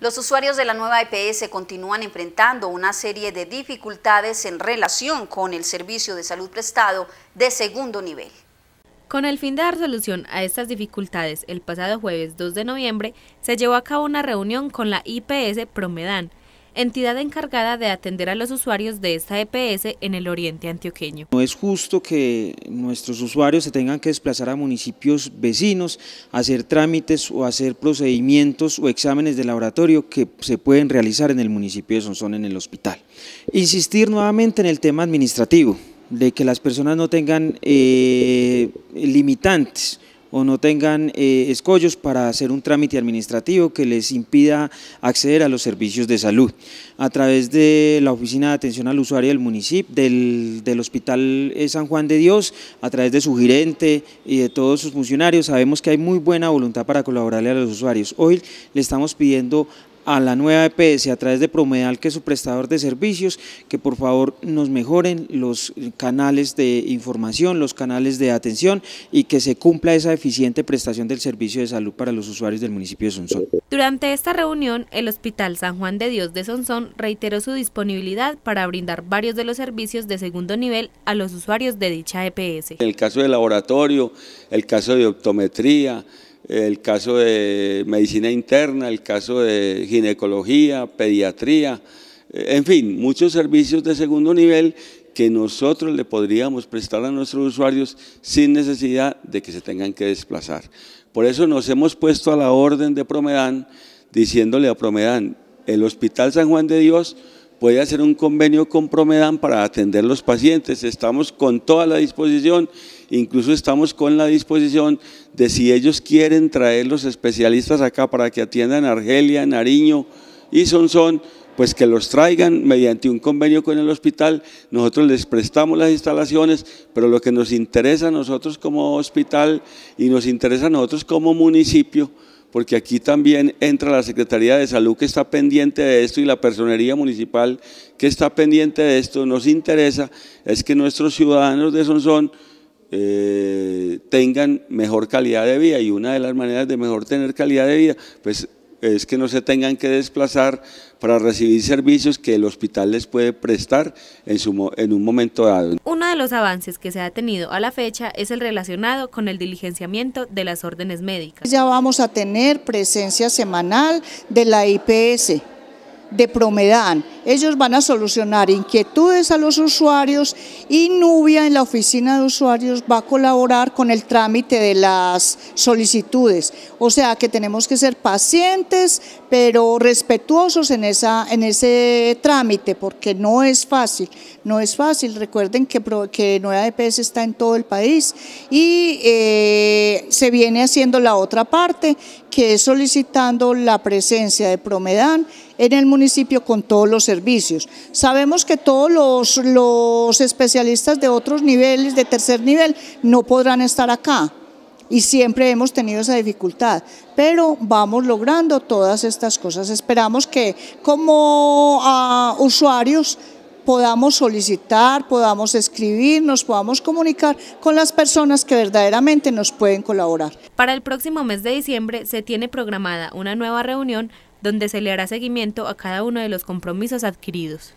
Los usuarios de la nueva IPS e continúan enfrentando una serie de dificultades en relación con el servicio de salud prestado de segundo nivel. Con el fin de dar solución a estas dificultades, el pasado jueves 2 de noviembre se llevó a cabo una reunión con la IPS Promedan, entidad encargada de atender a los usuarios de esta EPS en el oriente antioqueño. No es justo que nuestros usuarios se tengan que desplazar a municipios vecinos, hacer trámites o hacer procedimientos o exámenes de laboratorio que se pueden realizar en el municipio de Sonsón en el hospital. Insistir nuevamente en el tema administrativo, de que las personas no tengan eh, limitantes o no tengan eh, escollos para hacer un trámite administrativo que les impida acceder a los servicios de salud. A través de la Oficina de Atención al Usuario del municipio, del, del Hospital eh, San Juan de Dios, a través de su gerente y de todos sus funcionarios, sabemos que hay muy buena voluntad para colaborarle a los usuarios. Hoy le estamos pidiendo a la nueva EPS a través de Promedal, que es su prestador de servicios, que por favor nos mejoren los canales de información, los canales de atención y que se cumpla esa eficiente prestación del servicio de salud para los usuarios del municipio de Sonsón. Durante esta reunión, el Hospital San Juan de Dios de Sonsón reiteró su disponibilidad para brindar varios de los servicios de segundo nivel a los usuarios de dicha EPS. El caso de laboratorio, el caso de optometría, el caso de medicina interna, el caso de ginecología, pediatría, eh, en fin, muchos servicios de segundo nivel que nosotros le podríamos prestar a nuestros usuarios sin necesidad de que se tengan que desplazar. Por eso nos hemos puesto a la orden de Promedán, diciéndole a Promedán, el Hospital San Juan de Dios a hacer un convenio con Promedan para atender los pacientes. Estamos con toda la disposición, incluso estamos con la disposición de si ellos quieren traer los especialistas acá para que atiendan Argelia, Nariño y Sonsón, pues que los traigan mediante un convenio con el hospital, nosotros les prestamos las instalaciones, pero lo que nos interesa a nosotros como hospital y nos interesa a nosotros como municipio porque aquí también entra la Secretaría de Salud que está pendiente de esto y la Personería Municipal que está pendiente de esto. Nos interesa es que nuestros ciudadanos de Sonsón eh, tengan mejor calidad de vida y una de las maneras de mejor tener calidad de vida, pues es que no se tengan que desplazar para recibir servicios que el hospital les puede prestar en, su, en un momento dado. Uno de los avances que se ha tenido a la fecha es el relacionado con el diligenciamiento de las órdenes médicas. Ya vamos a tener presencia semanal de la IPS, de Promedán, ellos van a solucionar inquietudes a los usuarios y Nubia en la oficina de usuarios va a colaborar con el trámite de las solicitudes. O sea que tenemos que ser pacientes, pero respetuosos en, esa, en ese trámite, porque no es fácil. No es fácil. Recuerden que, Nueva EPS está en todo el país y eh, se viene haciendo la otra parte, que es solicitando la presencia de Promedán en el municipio con todos los servicios Sabemos que todos los, especialistas de otros niveles, de tercer nivel, no podrán estar acá y siempre hemos tenido esa dificultad, pero vamos logrando todas estas cosas. Esperamos que como ah, usuarios podamos solicitar, podamos escribir, nos podamos comunicar con las personas que verdaderamente nos pueden colaborar. Para el próximo mes de diciembre se tiene programada una nueva reunión donde se le hará seguimiento a cada uno de los compromisos adquiridos.